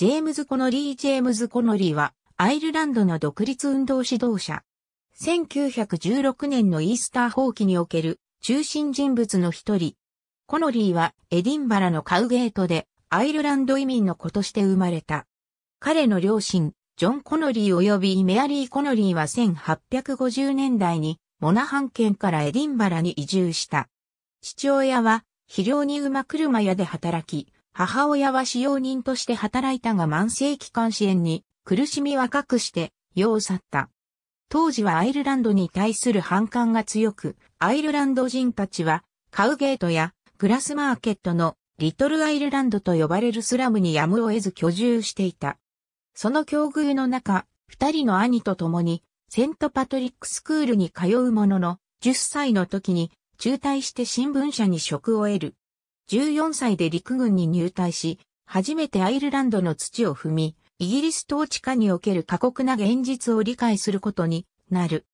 ジェームズ・コノリー・ジェームズ・コノリーは、アイルランドの独立運動指導者。1916年のイースター放棄における中心人物の一人。コノリーはエディンバラのカウゲートでアイルランド移民の子として生まれた。彼の両親、ジョン・コノリー及びメアリー・コノリーは1850年代にモナハン県からエディンバラに移住した。父親は肥料に馬車屋で働き、母親は使用人として働いたが慢性期間支援に苦しみは隠して世を去った。当時はアイルランドに対する反感が強く、アイルランド人たちはカウゲートやグラスマーケットのリトルアイルランドと呼ばれるスラムにやむを得ず居住していた。その境遇の中、二人の兄と共にセントパトリックスクールに通うものの、10歳の時に中退して新聞社に職を得る。14歳で陸軍に入隊し、初めてアイルランドの土を踏み、イギリス統治下における過酷な現実を理解することになる。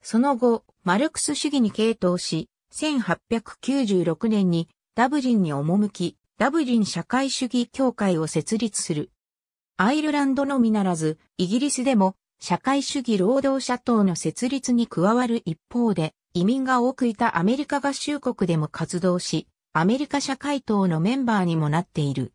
その後、マルクス主義に傾倒し、1896年にダブリンに赴き、ダブリン社会主義協会を設立する。アイルランドのみならず、イギリスでも社会主義労働者党の設立に加わる一方で、移民が多くいたアメリカ合衆国でも活動し、アメリカ社会党のメンバーにもなっている。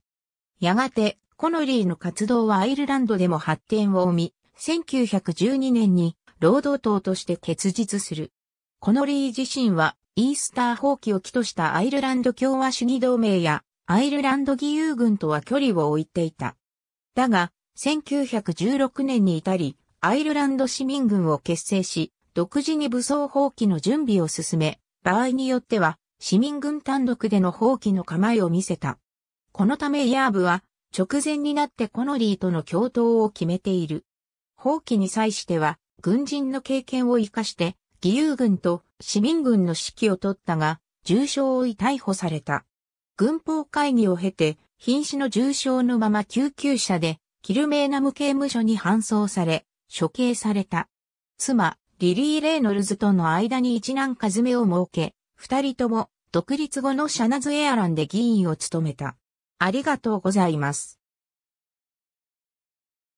やがて、コノリーの活動はアイルランドでも発展を生み、1912年に労働党として結実する。コノリー自身は、イースター放棄を起としたアイルランド共和主義同盟や、アイルランド義勇軍とは距離を置いていた。だが、1916年に至り、アイルランド市民軍を結成し、独自に武装放棄の準備を進め、場合によっては市民軍単独での放棄の構えを見せた。このためヤーブは直前になってコノリーとの共闘を決めている。放棄に際しては軍人の経験を生かして義勇軍と市民軍の指揮を取ったが重傷を負い逮捕された。軍法会議を経て瀕死の重傷のまま救急車でキルメーナム刑務所に搬送され処刑された。妻、リリー・レイノルズとの間に一難かずめを設け、二人とも独立後のシャナズエアランで議員を務めた。ありがとうございます。